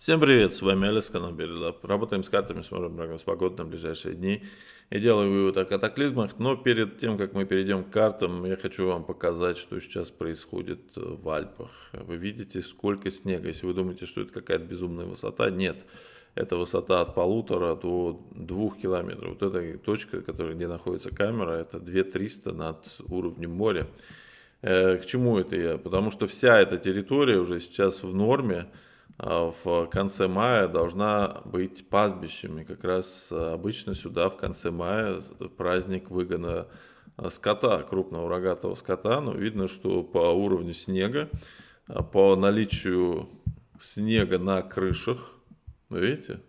Всем привет, с вами Алекс, канал Берилап. Работаем с картами, смотрим прогноз погоды на ближайшие дни и делаем вывод о катаклизмах. Но перед тем, как мы перейдем к картам, я хочу вам показать, что сейчас происходит э, в Альпах. Вы видите, сколько снега. Если вы думаете, что это какая-то безумная высота, нет. Это высота от полутора до двух километров. Вот эта точка, которая, где находится камера, это 2300 над уровнем моря. Э, к чему это я? Потому что вся эта территория уже сейчас в норме. А, в конце мая должна быть пастбищами как раз а, обычно сюда в конце мая праздник выгона а, скота, крупного рогатого скота. Но ну, видно, что по уровню снега, по наличию снега на крышах, видите,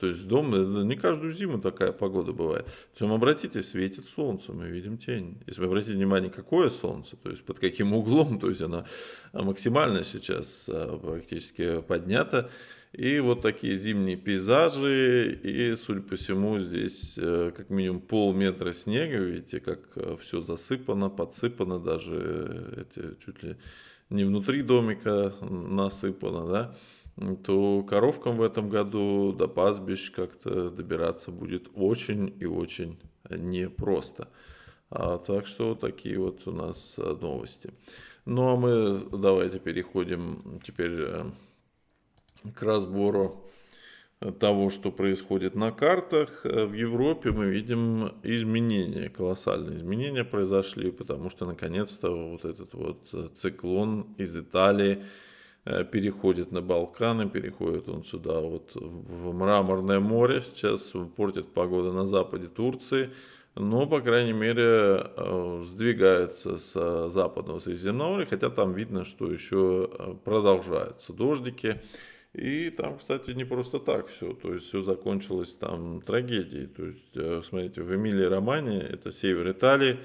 то есть дом, э, не каждую зиму такая погода бывает. То есть обратите, светит солнце, мы видим тень. Если вы обратите внимание, какое солнце, то есть под каким углом, то есть она максимально сейчас а, практически поднята. И вот такие зимние пейзажи, и, судя по всему, здесь э, как минимум полметра снега, видите, как э, все засыпано, подсыпано, даже эти чуть ли не внутри домика насыпано, да то коровкам в этом году до пастбищ как-то добираться будет очень и очень э, непросто. А, так что такие вот у нас э, новости. Ну а мы давайте переходим теперь э, к разбору того, что происходит на картах. В Европе мы видим изменения, колоссальные изменения произошли, потому что наконец-то вот этот вот циклон из Италии Э, переходит на Балканы, переходит он сюда вот в Мраморное море, сейчас портит погода на западе Турции, но, по крайней мере, э, сдвигается с западного Средиземноморья, хотя там видно, что еще э, продолжаются дождики. И там, кстати, не просто так все, то есть все закончилось там трагедией. То есть, смотрите, в Эмилии Романе, это север Италии,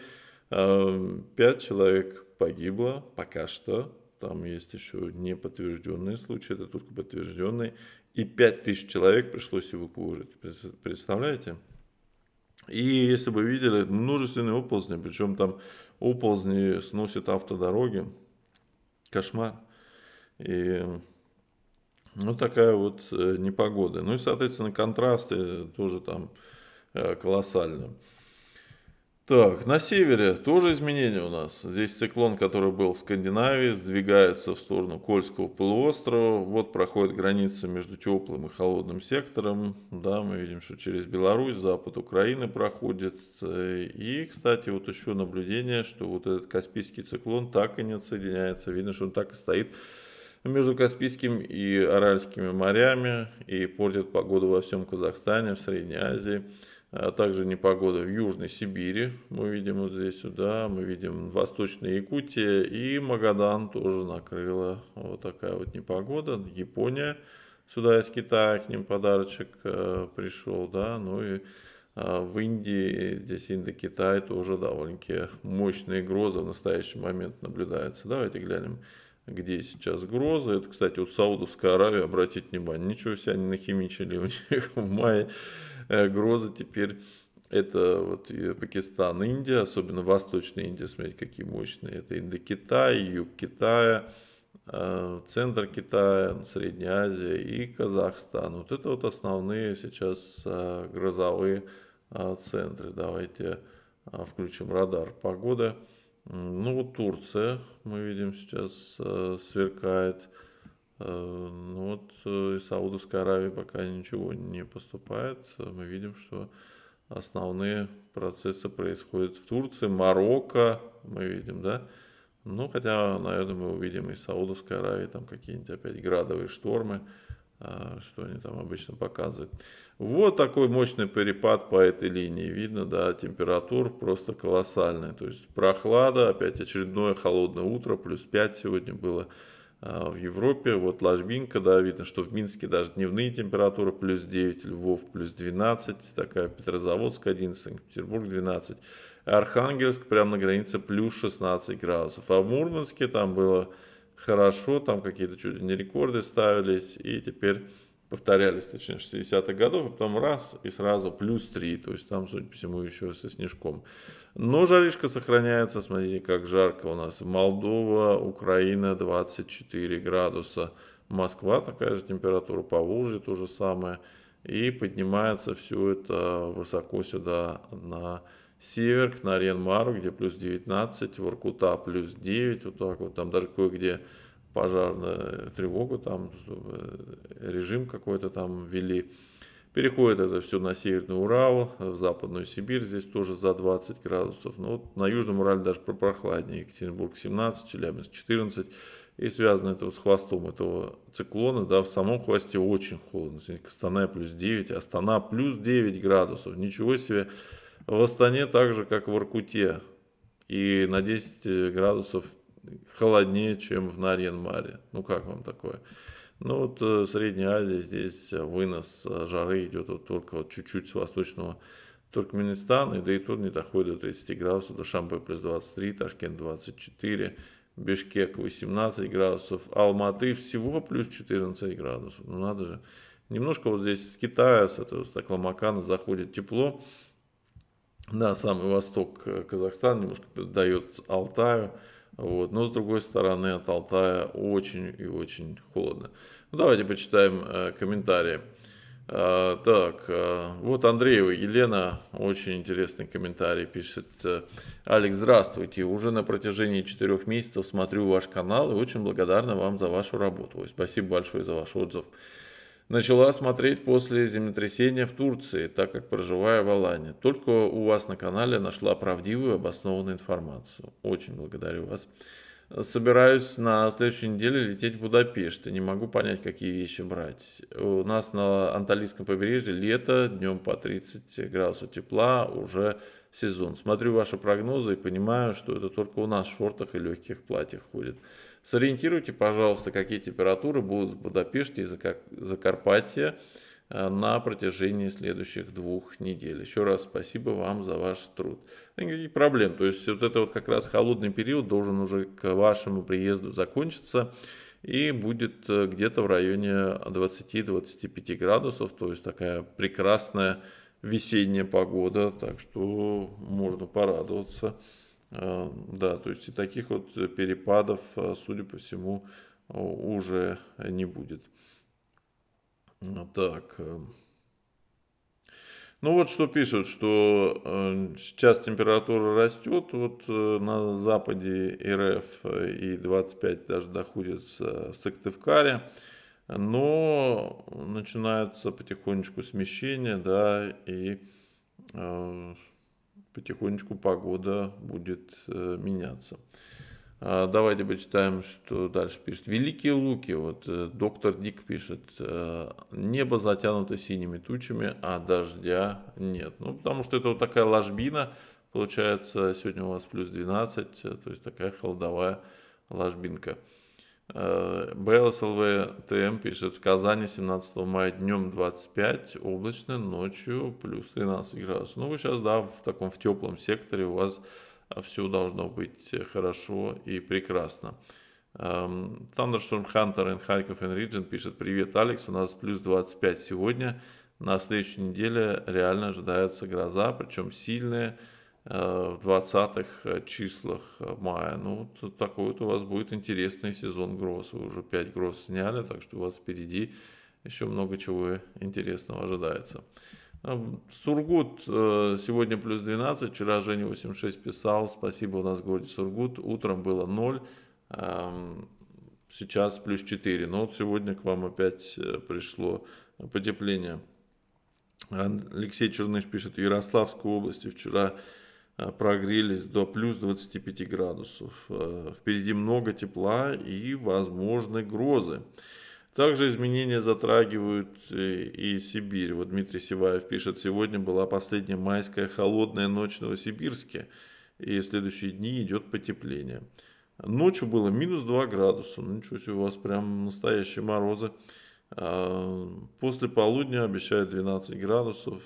пять человек погибло пока что, там есть еще неподтвержденные случаи, это только подтвержденные. И 5000 человек пришлось эвакуировать. Представляете? И если бы видели, множественные оползни, причем там оползни сносят автодороги. Кошмар. И ну, такая вот э, непогода. Ну и, соответственно, контрасты тоже там э, колоссальные. Так, на севере тоже изменения у нас. Здесь циклон, который был в Скандинавии, сдвигается в сторону Кольского полуострова. Вот проходит граница между теплым и холодным сектором. Да, мы видим, что через Беларусь, запад Украины проходит. И, кстати, вот еще наблюдение, что вот этот Каспийский циклон так и не отсоединяется. Видно, что он так и стоит между Каспийским и Аральскими морями и портит погоду во всем Казахстане, в Средней Азии а также непогода в Южной Сибири, мы видим вот здесь сюда, мы видим Восточная Якутия и Магадан тоже накрыла вот такая вот непогода, Япония, сюда из Китая к ним подарочек э, пришел, да, ну и э, в Индии, здесь Индокитай тоже довольно-таки мощные грозы в настоящий момент наблюдаются. Давайте глянем, где сейчас грозы. Это, кстати, вот Саудовская Аравия, обратите внимание, ничего себе они нахимичили у них в мае. Э, Грозы теперь это вот Пакистан, Индия, особенно Восточная Индия, смотрите, какие мощные. Это Индокитай, Юг Китая, э, Центр Китая, Средняя Азия и Казахстан. Вот это вот основные сейчас э, грозовые центры. Давайте включим радар погоды. Ну, вот Турция, мы видим, сейчас сверкает. Э, ну вот э, из Саудовской Аравии пока ничего не поступает. Мы видим, что основные процессы происходят в Турции, Марокко, мы видим, да. Ну, хотя, наверное, мы увидим из Саудовской Аравии там какие-нибудь опять градовые штормы, а, что они там обычно показывают. Вот такой мощный перепад по этой линии. Видно, да, температур просто колоссальный. То есть прохлада, опять очередное холодное утро, плюс 5 сегодня было. А, в Европе, вот ложбинка, да, видно, что в Минске даже дневные температуры плюс 9, Львов плюс 12, такая Петрозаводск 11, Санкт-Петербург 12, Архангельск прямо на границе плюс 16 градусов, а в Мурманске там было хорошо, там какие-то чуть ли не рекорды ставились, и теперь повторялись, точнее, 60-х годов, и потом раз, и сразу плюс 3, то есть там, судя по всему, еще со снежком. Но жаришка сохраняется, смотрите, как жарко у нас. Молдова, Украина 24 градуса, Москва такая же температура, по Поволжье то же самое. И поднимается все это высоко сюда на север, к нарьян где плюс 19, Воркута плюс 9, вот так вот, там даже кое-где пожарную тревогу, там, чтобы режим какой-то там ввели. Переходит это все на Северный Урал, в Западную Сибирь, здесь тоже за 20 градусов. Но ну, вот на Южном Урале даже прохладнее Екатеринбург 17, Челябинск 14. И связано это вот с хвостом этого циклона, да, в самом хвосте очень холодно. Кастаная плюс 9, а Астана плюс 9 градусов, ничего себе. В Астане так же, как в Аркуте и на 10 градусов холоднее, чем в Нарьянмаре. Ну как вам такое? Ну вот э, Средняя Азия, здесь вынос э, жары идет вот только вот чуть-чуть с восточного Туркменистана, и да и тут не доходит до 30 градусов, до Шамбе плюс 23, Ташкент 24, Бишкек 18 градусов, Алматы всего плюс 14 градусов. Ну надо же. Немножко вот здесь с Китая, с этого Стакламакана заходит тепло. На самый восток э, Казахстан немножко дает Алтаю. Вот. Но с другой стороны от Алтая очень и очень холодно. Ну, давайте почитаем э, комментарии. Э, так, э, вот Андреева Елена, очень интересный комментарий пишет. Э, Алекс, здравствуйте. Уже на протяжении четырех месяцев смотрю ваш канал и очень благодарна вам за вашу работу. Ой, спасибо большое за ваш отзыв начала смотреть после землетрясения в Турции, так как проживая в Алане. Только у вас на канале нашла правдивую обоснованную информацию. Очень благодарю вас. Собираюсь на следующей неделе лететь в Будапешт и не могу понять, какие вещи брать. У нас на Анталийском побережье лето, днем по 30 градусов тепла, уже сезон. Смотрю ваши прогнозы и понимаю, что это только у нас в шортах и легких платьях ходит. Сориентируйте, пожалуйста, какие температуры будут в Будапеште и Закарпатье э, на протяжении следующих двух недель. Еще раз спасибо вам за ваш труд. Никаких проблем. То есть вот это вот как раз холодный период должен уже к вашему приезду закончиться и будет э, где-то в районе 20-25 градусов. То есть такая прекрасная весенняя погода, так что можно порадоваться. Э, да, то есть и таких вот перепадов, э, судя по всему, уже не будет. Ну так. Э. Ну вот что пишут, что сейчас температура растет, вот на западе РФ и 25 даже доходит в Сыктывкаре, но начинается потихонечку смещение, да, и потихонечку погода будет э, меняться. А давайте почитаем, что дальше пишет. Великие луки, вот э, доктор Дик пишет, «Э, небо затянуто синими тучами, а дождя нет. Ну, потому что это вот такая ложбина, получается, сегодня у вас плюс 12, то есть такая холодовая ложбинка. Э, БЛСЛВ ТМ пишет, в Казани 17 мая днем 25, облачно, ночью плюс 13 градусов. Ну, вы сейчас, да, в таком в теплом секторе у вас все должно быть хорошо и прекрасно. Эм, Thunderstorm Hunter and Харьков and Region пишет, привет, Алекс, у нас плюс 25 сегодня, на следующей неделе реально ожидается гроза, причем сильная, Э, в 20-х э, числах э, мая. Ну, вот такой вот у вас будет интересный сезон гроз. Вы уже 5 гроз сняли, так что у вас впереди еще много чего интересного ожидается. Эм, Сургут сегодня плюс 12, вчера Женя 86 писал, спасибо, у нас в городе Сургут, утром было 0, эм, сейчас плюс 4, но вот сегодня к вам опять пришло потепление. Алексей Черныш пишет, Ярославской области вчера Э, прогрелись до плюс 25 градусов. Э, впереди много тепла и возможны грозы. Также изменения затрагивают э, и Сибирь. Вот Дмитрий Сиваев пишет, сегодня была последняя майская холодная ночь в Новосибирске, и в следующие дни идет потепление. Ночью было минус 2 градуса, ну ничего себе, у вас прям настоящие морозы. А, после полудня обещают 12 градусов,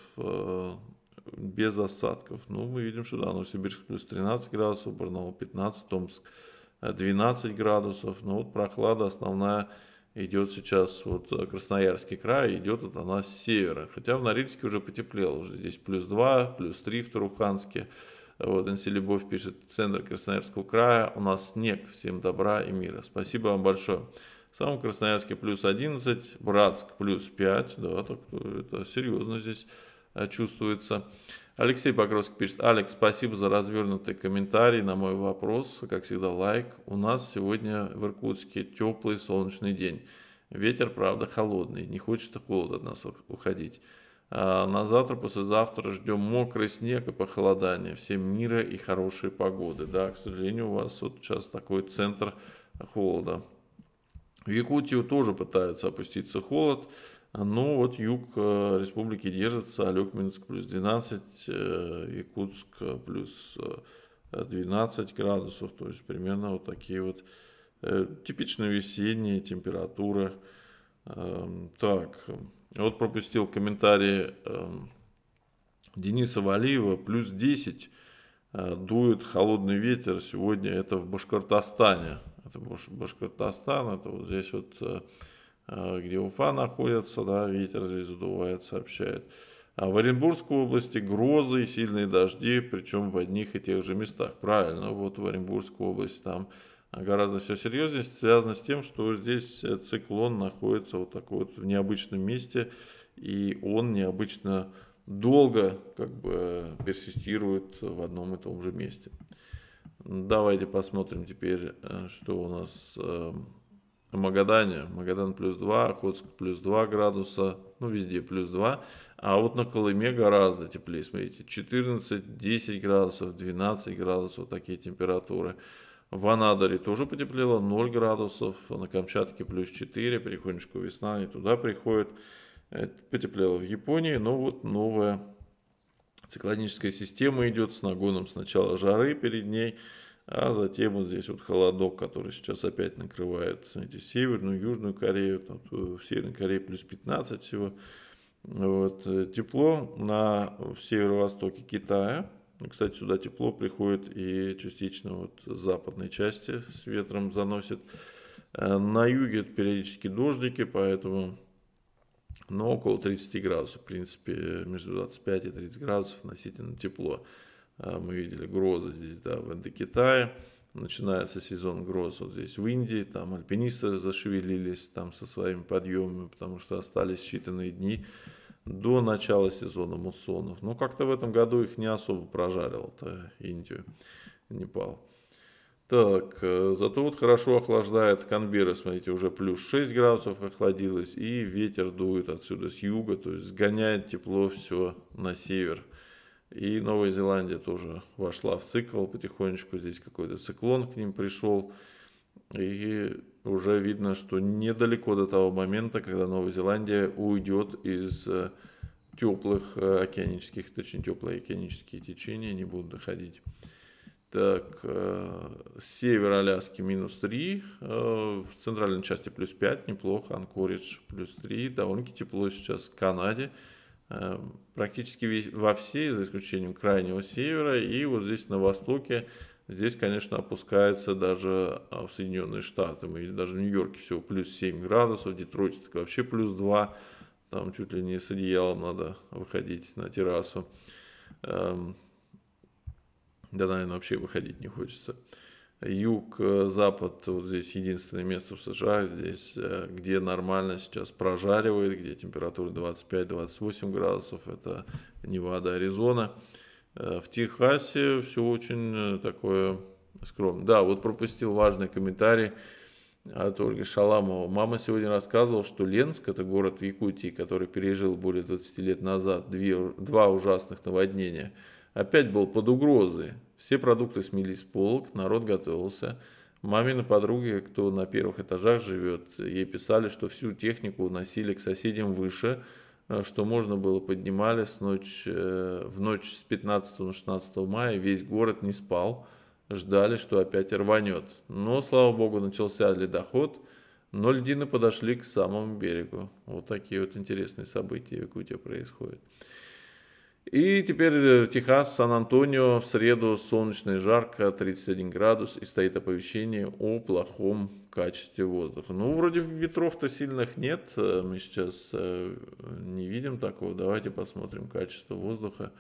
без осадков. Ну, мы видим, что да, Новосибирск плюс 13 градусов, Барнаул 15, Томск 12 э, градусов. Но вот прохлада основная идет сейчас, вот э, Красноярский край, идет вот она с севера. Хотя в Норильске уже потеплело, уже здесь плюс 2, плюс 3 в Таруханске. Вот Анси Любовь пишет, центр Красноярского края, у нас снег, всем добра и мира. Спасибо вам большое. Сам Красноярске плюс 11, Братск плюс 5, да, так, э, это серьезно здесь Э, чувствуется. Алексей Покровский пишет, Алекс, спасибо за развернутый комментарий на мой вопрос, как всегда лайк. У нас сегодня в Иркутске теплый солнечный день. Ветер, правда, холодный, не хочет холод от нас уходить. А на завтра, послезавтра ждем мокрый снег и похолодание. Всем мира и хорошей погоды. Да, к сожалению, у вас вот сейчас такой центр холода. В Якутию тоже пытаются опуститься холод. Ну, вот юг э, республики держится, Олег Минск плюс 12, э, Якутск плюс 12 э, градусов, то есть примерно вот такие вот типичные весенние температуры. Эм, так, вот пропустил комментарии эм, Дениса Валиева, плюс 10 дует холодный ветер, сегодня это в Башкортостане. Это Башкортостан, это вот здесь вот Э, где Уфа находится, да, ветер здесь задувает, сообщает. А в Оренбургской области грозы и сильные дожди, причем в одних и тех же местах. Правильно, вот в Оренбургской области там гораздо все серьезнее, связано с тем, что здесь э, циклон находится вот такой вот в необычном месте, и он необычно долго как бы персистирует в одном и том же месте. Давайте посмотрим теперь, э, что у нас Магадане. Магадан плюс 2, Охотск плюс 2 градуса, ну везде плюс 2. А вот на Колыме гораздо теплее, смотрите, 14, 10 градусов, 12 градусов, такие температуры. В Анадыре тоже потеплело, 0 градусов, на Камчатке плюс 4, потихонечку весна и туда приходит. Э, потеплело в Японии, но вот новая циклоническая система идет с нагоном сначала жары перед ней, а затем вот здесь вот холодок, который сейчас опять накрывает, смотрите, Северную, Южную Корею, там, э, в Северной Корее плюс 15 всего. Вот, э, тепло на северо-востоке Китая. Кстати, сюда тепло приходит и частично вот с западной части с ветром заносит. Э, на юге периодически дождики, поэтому ну, около 30 градусов, в принципе, между 25 и 30 градусов относительно тепло. А, мы видели грозы здесь, да, в Индокитае, начинается сезон гроз вот здесь в Индии, там альпинисты зашевелились там со своими подъемами, потому что остались считанные дни до начала сезона муссонов. Но как-то в этом году их не особо прожарил то э, Индию, Непал. Так, э, зато вот хорошо охлаждает Канбера, смотрите, уже плюс 6 градусов охладилось, и ветер дует отсюда с юга, то есть сгоняет тепло все на север – и Новая Зеландия тоже вошла в цикл потихонечку. Здесь какой-то циклон к ним пришел. И уже видно, что недалеко до того момента, когда Новая Зеландия уйдет из э, теплых э, океанических, точнее теплые океанические течения, не будут доходить. Так, э, север Аляски минус 3, э, в центральной части плюс 5, неплохо, Анкоридж плюс 3, довольно-таки тепло сейчас в Канаде. Эм, практически весь, во всей, за исключением крайнего севера, и вот здесь на востоке, здесь, конечно, опускается даже а, в Соединенные Штаты, мы даже в Нью-Йорке всего плюс 7 градусов, в Детройте так вообще плюс 2, там чуть ли не с одеялом надо выходить на террасу, эм, да, наверное, вообще выходить не хочется. Юг, э, запад, вот здесь единственное место в США, здесь, э, где нормально сейчас прожаривает, где температура 25-28 градусов, это Невада, Аризона. Э, в Техасе все очень такое скромно. Да, вот пропустил важный комментарий от Ольги Шаламова. Мама сегодня рассказывала, что Ленск, это город в Якутии, который пережил более 20 лет назад две, два ужасных наводнения, опять был под угрозой. Все продукты смелись с полок, народ готовился. Мамины подруги, кто на первых этажах живет, ей писали, что всю технику носили к соседям выше, э, что можно было поднимались ночь, э, в ночь с 15 на 16 мая, весь город не спал, ждали, что опять рванет. Но, слава богу, начался ледоход, но льдины подошли к самому берегу. Вот такие вот интересные события в Якутии происходят. И теперь э, Техас, Сан-Антонио, в среду солнечно и жарко, 31 градус, и стоит оповещение о плохом качестве воздуха. Ну, вроде ветров-то сильных нет, э, мы сейчас э, не видим такого. Давайте посмотрим качество воздуха.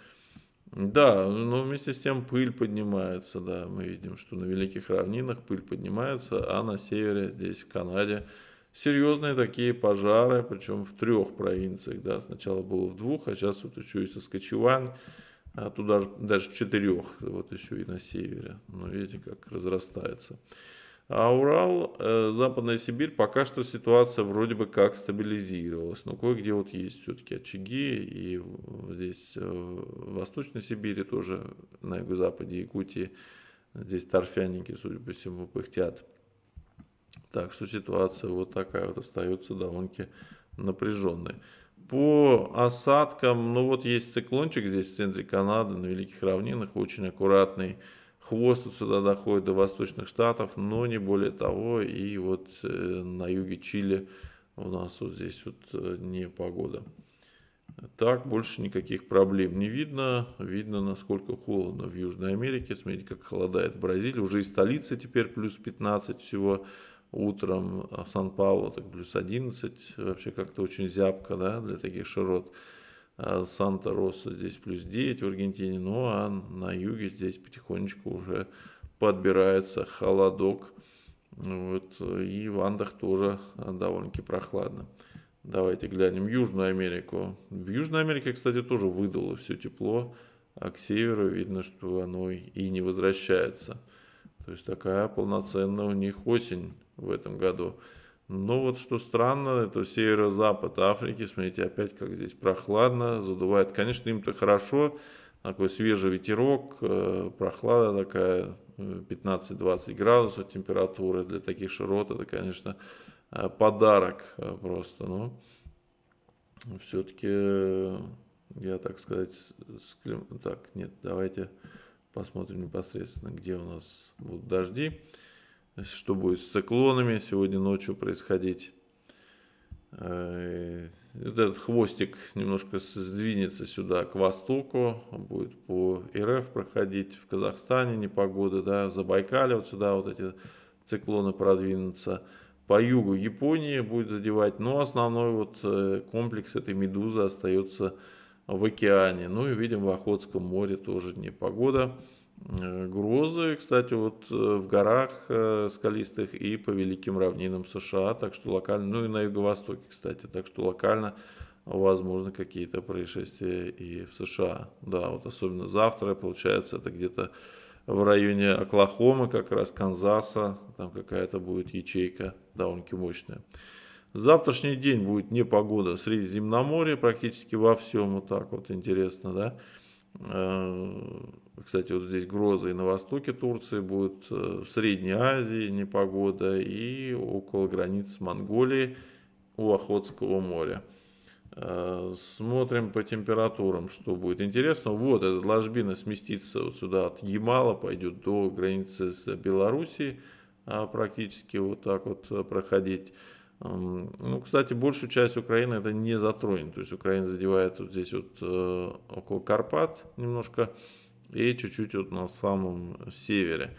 Да, но ну, вместе с тем пыль поднимается, да, мы видим, что на великих равнинах пыль поднимается, а на севере, здесь в Канаде, серьезные такие пожары, причем в трех провинциях. Да, сначала было в двух, а сейчас вот еще и Соскочеван, а туда же, даже четырех, вот еще и на севере. Но ну, видите, как разрастается. А Урал, э, Западная Сибирь, пока что ситуация вроде бы как стабилизировалась, но кое-где вот есть все-таки очаги, и здесь э, в Восточной Сибири тоже, на юго-западе Якутии, здесь торфяники, судя по всему, пыхтят. Так что ситуация вот такая вот остается довольно-таки напряженной. По осадкам, ну вот есть циклончик здесь в центре Канады, на Великих Равнинах, очень аккуратный. Хвост вот сюда доходит до восточных штатов, но не более того. И вот э, на юге Чили у нас вот здесь вот э, не погода Так больше никаких проблем не видно. Видно, насколько холодно в Южной Америке. Смотрите, как холодает Бразилия. Уже и столица теперь плюс 15 всего утром, а в Сан-Паулу так плюс 11, вообще как-то очень зябко, да, для таких широт. А Санта-Роса здесь плюс 9 в Аргентине, ну а на юге здесь потихонечку уже подбирается холодок, вот, и в Андах тоже а, довольно-таки прохладно. Давайте глянем Южную Америку. В Южной Америке, кстати, тоже выдало все тепло, а к северу видно, что оно и не возвращается. То есть такая полноценная у них осень в этом году. Но вот что странно, это северо-запад Африки, смотрите, опять как здесь прохладно, задувает. Конечно, им-то хорошо, такой свежий ветерок, э, прохлада такая, 15-20 градусов температуры для таких широт, это, конечно, э, подарок э, просто. Но все-таки я, так сказать, склем... так, нет, давайте посмотрим непосредственно, где у нас будут дожди что будет с циклонами сегодня ночью происходить. Э, этот хвостик немножко сдвинется сюда к востоку, он будет по РФ проходить, в Казахстане непогода, да, в Забайкале вот сюда вот эти циклоны продвинутся, по югу Японии будет задевать, но основной вот э, комплекс этой медузы остается в океане, ну и видим в Охотском море тоже непогода. погода. Э, грозы, кстати, вот э, в горах э, скалистых и по великим равнинам США, так что локально, ну и на юго-востоке, кстати, так что локально возможно какие-то происшествия и в США. Да, вот особенно завтра, получается, это где-то в районе Оклахомы, как раз Канзаса, там какая-то будет ячейка довольно-таки мощная. Завтрашний день будет непогода Средиземноморье практически во всем, вот так вот интересно, да кстати, вот здесь грозы и на востоке Турции будут, э, в Средней Азии непогода и около границ с Монголией у Охотского моря. Э, смотрим по температурам, что будет интересно. Вот эта ложбина сместится вот сюда от Ямала, пойдет до границы с Белоруссией, а практически вот так вот э, проходить. Ну, кстати, большую часть Украины это не затронет. То есть Украина задевает вот здесь вот около Карпат немножко и чуть-чуть вот на самом севере.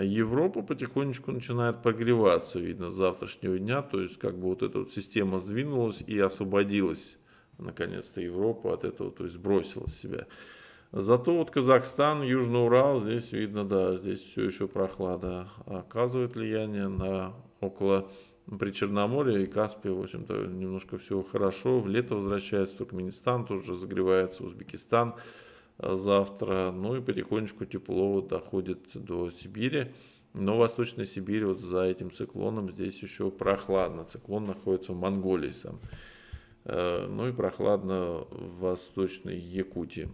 Европа потихонечку начинает прогреваться, видно, с завтрашнего дня. То есть, как бы вот эта вот система сдвинулась и освободилась, наконец-то, Европа от этого, то есть, бросила себя. Зато вот Казахстан, Южный Урал, здесь видно, да, здесь все еще прохлада а оказывает влияние на около при Черноморье и Каспии, в общем-то, немножко все хорошо. В лето возвращается Туркменистан, тоже загревается Узбекистан завтра. Ну и потихонечку тепло доходит до Сибири. Но Восточная Сибирь вот за этим циклоном здесь еще прохладно. Циклон находится в Монголии сам. Э, ну и прохладно в Восточной Якутии.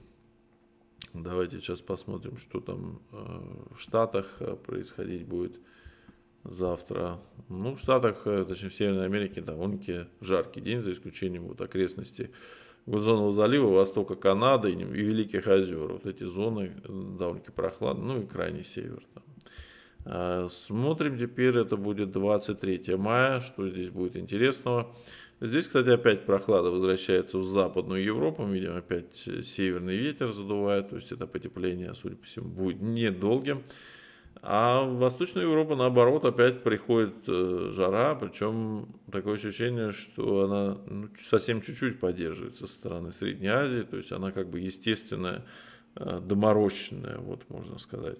Давайте сейчас посмотрим, что там э, в Штатах э, происходить будет завтра. Ну, в Штатах, точнее в Северной Америке довольно-таки жаркий день, за исключением вот окрестностей Гудзонного залива, востока Канады и Великих озер. Вот эти зоны э, довольно-таки прохладные, ну и крайний север. Там. А, смотрим теперь, это будет 23 мая, что здесь будет интересного. Здесь, кстати, опять прохлада возвращается в Западную Европу, видимо, опять северный ветер задувает, то есть это потепление, судя по всему, будет недолгим. А в Восточную Европу, наоборот, опять приходит э, жара, причем такое ощущение, что она ну, совсем чуть-чуть поддерживается со стороны Средней Азии, то есть она как бы естественная, э, доморощенная, вот можно сказать.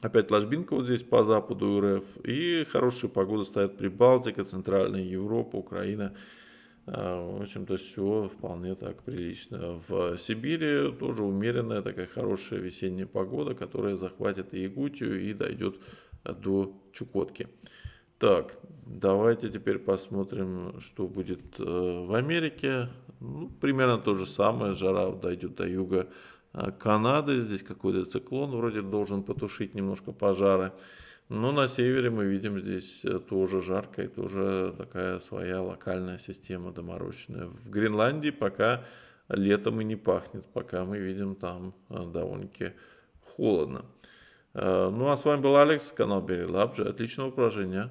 Опять ложбинка вот здесь по западу РФ, и хорошие погода стоят Прибалтика, Центральная Европа, Украина – а, в общем-то, все вполне так прилично. В Сибири тоже умеренная такая хорошая весенняя погода, которая захватит и Якутию и дойдет до Чукотки. Так, давайте теперь посмотрим, что будет э, в Америке. Ну, примерно то же самое. Жара дойдет до юга э, Канады. Здесь какой-то циклон вроде должен потушить немножко пожары. Но на севере мы видим здесь э, тоже жарко и тоже такая своя локальная система доморощенная. В Гренландии пока летом и не пахнет, пока мы видим там э, довольно-таки холодно. Э, ну а с вами был Алекс, канал Берилабджи. Отличного поражения.